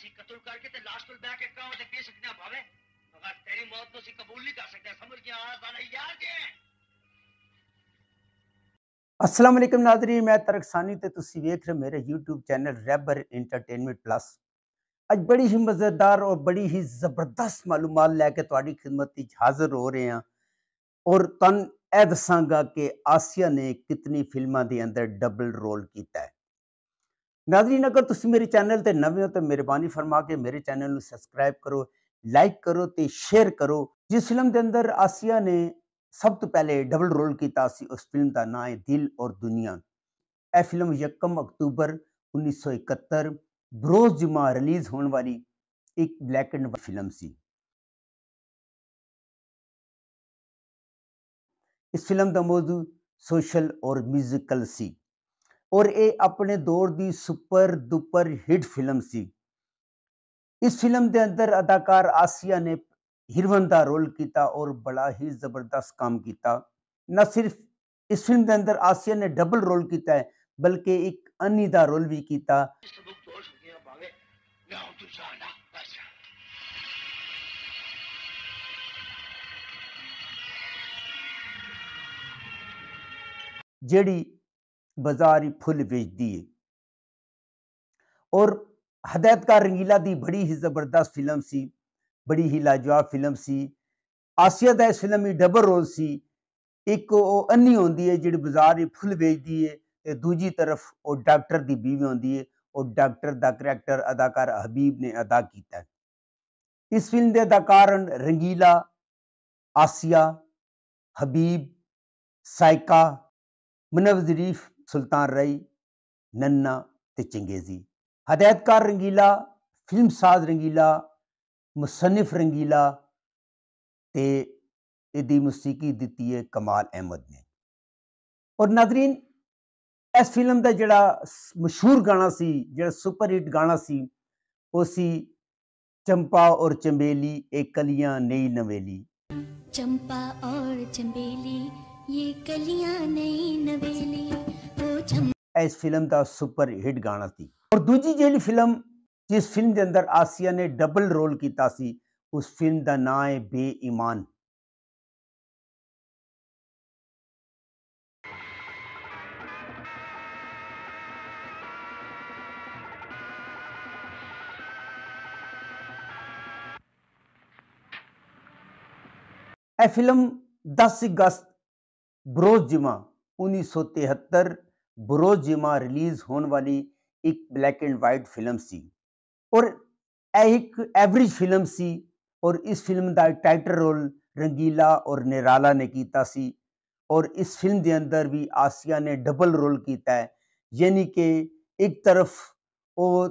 ऐसी कत्ल करके ते लाश तुल बैठ के गांव से पी सकने भावे मगर तेरी मौत तो सी कबूल नहीं कर सकते समझ के आज आना यार जे असलम नाजरीन मैं तरक सानी तो तुम वेख रहे मेरे YouTube channel Raibar entertainment plus अज बड़ी ही मज़ेदार और बड़ी ही जबरदस्त मालूम लैके थोड़ी खिदमत हाजिर हो रहे हैं और तन यह दसागा कि आसिया ने कितनी फिल्मों के अंदर डबल रोल किया है नाजरीन अगर तुम मेरे चैनल पर नवे हो तो मेहरबानी फरमा के मेरे चैनल में सबसक्राइब करो लाइक करो तो शेयर करो जिस फिल्म के अंदर आसिया ने सब तो पहले डबल रोल किया उस फिल्म का ना है दिल और दुनिया यह फिल्म यकम अक्तूबर उन्नीस सौ इकहत्तर बरोज जुमा रिलीज होने वाली एक ब्लैक एंड वाइट फिल्म सी इस फिल्म का मौजू सोशल और म्यूजिकल सी और ये अपने दौर की सुपर दुपर हिट फिल्म सी इस फिल्म के अंदर अदाकार आसिया ने हिरवन का रोल किया और बड़ा ही जबरदस्त काम किया न सिर्फ इस फिल्म के अंदर आसिया ने डबल रोल किया है बल्कि एक अन्नी का रोल भी किया जड़ी बाजारी फुल बेच दिए और हदायतकार का रंगीला दी बड़ी ही ज़बरदस्त फिल्म सी बड़ी ही लाजवाब फिल्म सी आसिया दा इस फिल्म में डबल रोल सी एक अन्नी आती है जी बाजार फुल बेचती है तो दूजी तरफ वो डॉक्टर की बीवी आती है और डॉक्टर का करैक्टर अदाकार हबीब ने अदा किया इस फिल्म के अदाकार रंगीला आसिया हबीब सायका मुनव जरीफ ਸੁਲਤਾਨ ਰਈ ਨੰਨਾ ਤੇ ਚੰਗੇਜ਼ੀ ਹਦਾਇਤਕਾਰ ਰੰਗੀਲਾ ਫਿਲਮ ਸਾਜ਼ ਰੰਗੀਲਾ ਮੁਸਨਫ ਰੰਗੀਲਾ ਤੇ ਇਹਦੀ ਮੌਸੀਕੀ ਦਿੱਤੀ ਹੈ ਕਮਾਲ ਅਹਿਮਦ ਨੇ ਔਰ ਨਾਜ਼ਰੀਨ ਇਸ ਫਿਲਮ ਦਾ ਜਿਹੜਾ ਮਸ਼ਹੂਰ ਗਾਣਾ ਸੀ ਜਿਹੜਾ ਸੁਪਰ ਹਿੱਟ ਗਾਣਾ ਸੀ ਉਹ ਸੀ ਚੰਪਾ ਔਰ ਚੰਬੇਲੀ ਇਹ ਕਲੀਆਂ ਨਹੀਂ ਨਵੇਲੀ ਚੰਪਾ ਔਰ ਚੰਬੇਲੀ ਇਹ ਕਲੀਆਂ ਨਹੀਂ ਨਵੇਲੀ इस फिल्म का सुपर हिट गाना थी और दूजी जी फिल्म जिस फिल्म के अंदर आसिया ने डबल रोल किया उस फिल्म का ना है बेईमान फिल्म दस अगस्त बरोज जिमा उन्नीस सौ बरोजिमा रिलीज होने वाली एक ब्लैक एंड वाइट फिल्म सी और एक एवरेज फिल्म सी और इस फिल्म का टाइटल रोल रंगीला और निराला ने किया सी और इस फिल्म के अंदर भी आसिया ने डबल रोल किया है यानी कि एक तरफ वो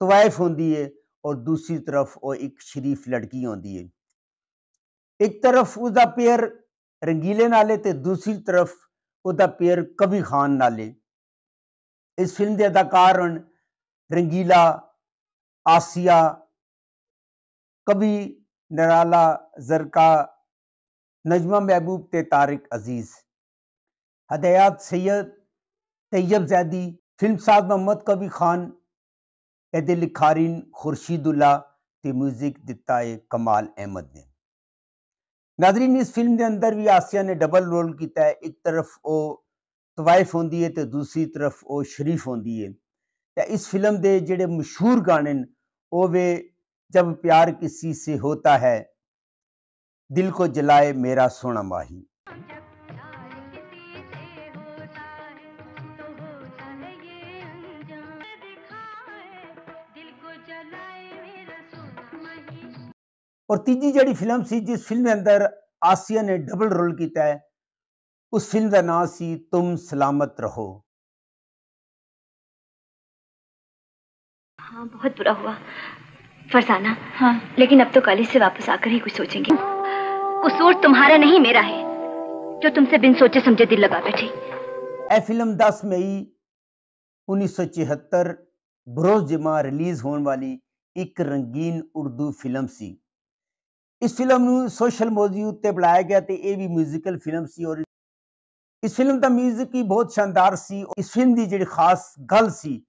तवायफ होती है और दूसरी तरफ वो एक शरीफ लड़की होती है एक तरफ उसका पेयर रंगीले नाले तो दूसरी तरफ उसका पेयर ਕਵੀ खान ਨਾਲੇ ਇਸ ਫਿਲਮ ਦੇ ਅਦਾਕਾਰ ਹਨ ਰੰਗੀਲਾ ਆਸੀਆ ਕਵੀ ਨਰਾਲਾ नजमा महबूब ते तारिक अजीज हदयात सैयद तैयब जैदी फिल्म साज मोहम्मद कवि खान ए लिखारीन खुर्शीदुल्ला म्यूज़िक दिता है कमाल अहमद ने नाजरीन इस फिल्म के अंदर भी आसिया ने डबल रोल किया है एक तरफ वो तवाइफ होंगी है तो दूसरी तरफ वो शरीफ होंगी है तो इस फिल्म के जोड़े मशहूर गाने वो वे जब प्यार किसी से होता है दिल को जलाए मेरा सोना माही और तीजी ਜਿਹੜੀ फिल्म ਸੀ जिस फिल्म अंदर आसिया ने डबल रोल किया है उस फिल्म का नाम ਨਾਮ तुम सलामत रहो हाँ बहुत बुरा हुआ फरसाना हाँ लेकिन अब तो कॉलेज से वापस आकर ही कुछ सोचेंगे कसूर तुम्हारा नहीं मेरा है जो तुमसे बिन सोचे समझे दिल लगा बैठे ए फिल्म 10 मई 1976 बरोज जिमा रिलीज होने वाली एक रंगीन उर्दू फिल्म सी ਇਸ ਫਿਲਮ ਨੂੰ ਸੋਸ਼ਲ ਮੋਜੀ ਉੱਤੇ ਬਣਾਇਆ ਗਿਆ ਤੇ ਇਹ ਵੀ 뮤지컬 ਫਿਲਮ ਸੀ ਔਰ ਇਸ ਫਿਲਮ ਦਾ 뮤직 ਵੀ ਬਹੁਤ ਸ਼ਾਨਦਾਰ ਸੀ ਇਸ ਫਿਲਮ ਦੀ ਜਿਹੜੀ ਖਾਸ ਗੱਲ ਸੀ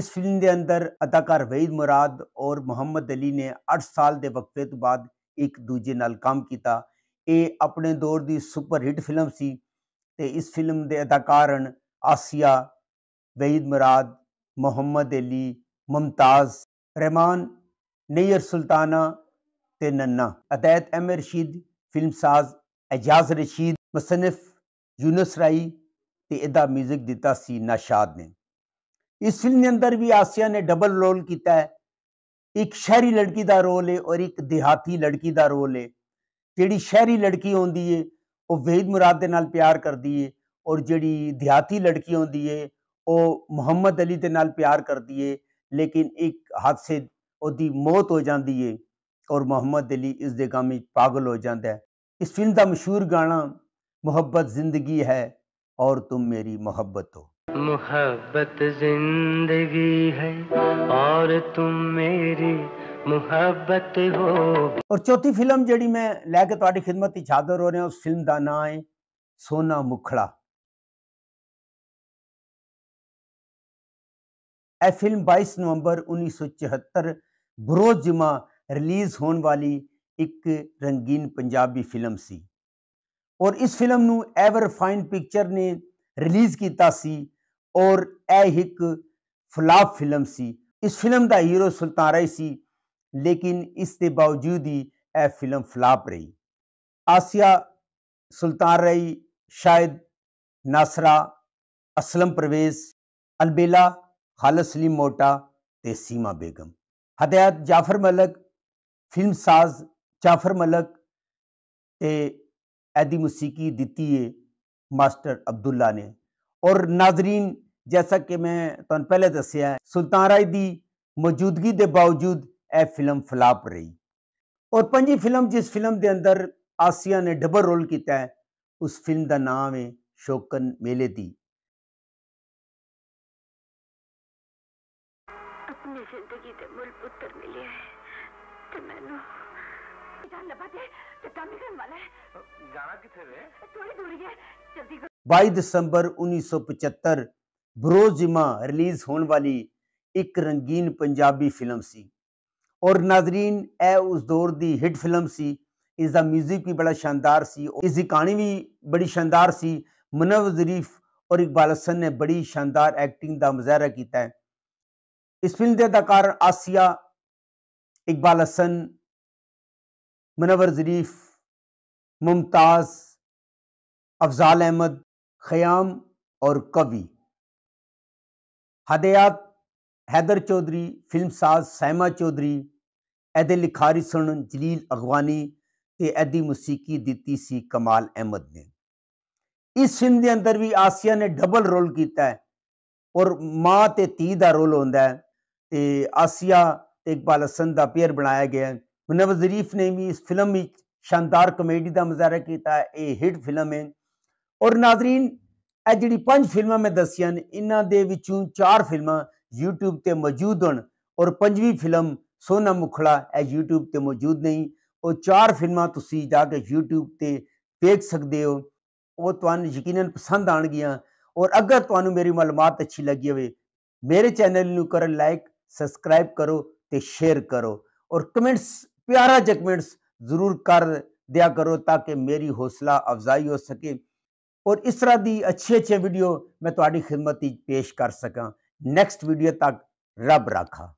ਇਸ ਫਿਲਮ ਦੇ ਅੰਦਰ ਅਦਾਕਾਰ ਵੈਦ ਮੁਰਾਦ ਔਰ ਮੁਹੰਮਦ ਅਲੀ ਨੇ 8 ਸਾਲ ਦੇ ਵਕਫੇ ਤੋਂ ਬਾਅਦ ਇੱਕ ਦੂਜੇ ਨਾਲ ਕੰਮ ਕੀਤਾ ਇਹ ਆਪਣੇ ਦੌਰ ਦੀ ਸੁਪਰ ਹਿੱਟ ਫਿਲਮ ਸੀ ਤੇ ਇਸ ਫਿਲਮ ਦੇ ਅਦਾਕਾਰਨ ਆਸੀਆ ਵੈਦ ਮੁਰਾਦ ਮੁਹੰਮਦ ਅਲੀ ਮਮਤਾਜ਼ ਰਹਿਮਾਨ ਨਈਰ ਸੁਲਤਾਨਾ ते नन्ना अदायत एम ए रशीद फिल्म साज एजाज रशीद मुसनफ़ यूनस राई ते एदा म्यूज़िक दिता सी नाशाद ने इस फिल्म के अंदर भी आसिया ने डबल रोल किया है एक शहरी लड़की का रोल है और एक देहाती लड़की का रोल है जी शहरी लड़की ਹੁੰਦੀ ਏ ਉਹ ਵਹੀਦ ਮੁਰਾਦ ਦੇ ਨਾਲ ਪਿਆਰ ਕਰਦੀ है और जी देहाती लड़की आँदी है वह मुहम्मद अली के नाल प्यार करती है लेकिन एक हादसे ਉਹਦੀ ਮੌਤ ਹੋ ਜਾਂਦੀ और मोहम्मद अली इस काम पागल हो जाता है इस फिल्म का मशहूर गाना मोहब्बत जिंदगी है और तुम मेरी मोहब्बत हो मोहब्बत जिंदगी है और तुम मेरी मोहब्बत हो और चौथी फिल्म जड़ी मैं लैके थोड़ी खिदमत की हो रहा उस फिल्म का ना है सोना मुखड़ा यह फिल्म 22 नवंबर उन्नीस सौ चौहत्तर बरोज जिमा रिलीज़ होने वाली एक रंगीन पंजाबी फिल्म सी और इस फिल्म नू एवर फाइन पिक्चर ने रिलीज़ किया और यह एक फ्लाप फिल्म सी इस फिल्म का हीरो सुल्तान रही सी लेकिन इसके बावजूद ही यह फिल्म फ्लाप रही आसिया सुल्तान रही शायद नासरा असलम परवेज़ अलबेला खालद सलीम मोटा ते सीमा बेगम हदायत जाफर मलक फिल्म साज जाफर मलक ते ऐदी मौसीकी दी है मास्टर अब्दुल्ला ने और नाजरीन जैसा कि मैं तुम पहले दसिया सुल्तान राय की मौजूदगी के बावजूद यह फिल्म फ्लाप रही और पंजी फिल्म जिस फिल्म के अंदर आसिया ने डबल रोल किया है उस फिल्म का नाम है शोकन मेले दी बजे दिसंबर उन्नीस सौ पचहत्तर किधर दिसंबर 1975 रिलीज होने वाली एक रंगीन पंजाबी फिल्म सी और नाजरीन ए उस दौर की हिट फिल्म सी इसका म्यूजिक भी बड़ा शानदार सी इसकी कहानी भी बड़ी शानदार सी मुनव जरीफ और इकबाल हसन ने बड़ी शानदार एक्टिंग का मुजाहरा किया इस फिल्म के अदाकार आसिया इकबाल हसन मनवर ज़रीफ मुमताज़ अफजाल अहमद ख़याम और कवि हदयात हैदर चौधरी फिल्म साज सैमा चौधरी एदे लिखारी सुन जलील अगवानी ते एदी मौसीकी दीती सी कमाल अहमद ने इस फिल्म के अंदर भी आसिया ने डबल रोल किया है और माँ ते ती का रोल आंदा है तो आसिया इकबाल हसन का पेयर बनाया गया है मुनवर ज़रीफ ने भी इस फिल्म शानदार कमेडी का मुजाहरा किया ये हिट फिल्म है और नाजरीन ਇਹ ਜਿਹੜੀ ਪੰਜ ਫਿਲਮਾਂ ਮੈਂ ਦੱਸੀਆਂ ਨੇ ਇਹਨਾਂ ਦੇ ਵਿੱਚੋਂ ਚਾਰ ਫਿਲਮਾਂ YouTube ਤੇ ਮੌਜੂਦ ਹਨ ਔਰ ਪੰਜਵੀਂ ਫਿਲਮ ਸੋਨਾ ਮੁਖੜਾ ਇਹ YouTube ਤੇ ਮੌਜੂਦ ਨਹੀਂ ਉਹ ਚਾਰ ਫਿਲਮਾਂ ਤੁਸੀਂ ਜਾ ਕੇ YouTube ਤੇ ਦੇਖ ਸਕਦੇ ਹੋ ਉਹ ਤੁਹਾਨੂੰ ਯਕੀਨਨ ਪਸੰਦ ਆਣਗੀਆਂ ਔਰ ਅਗਰ ਤੁਹਾਨੂੰ ਮੇਰੀ ਮਾਲੂਮਾਤ ਅੱਛੀ ਲੱਗੀ ਹੋਵੇ ਮੇਰੇ ਚੈਨਲ ਨੂੰ ਕਰੋ ਲਾਈਕ ਸਬਸਕ੍ਰਾਈਬ ਕਰੋ ਤੇ ਸ਼ੇਅਰ ਕਰੋ ਔਰ ਕਮੈਂਟਸ प्यारा जजमेंट्स ज़रूर कर दिया करो ताकि मेरी हौसला अफजाई हो सके और इस तरह की अच्छे अच्छे वीडियो मैं थोड़ी खिदमत पेश कर सकता नैक्सट वीडियो तक रब रखा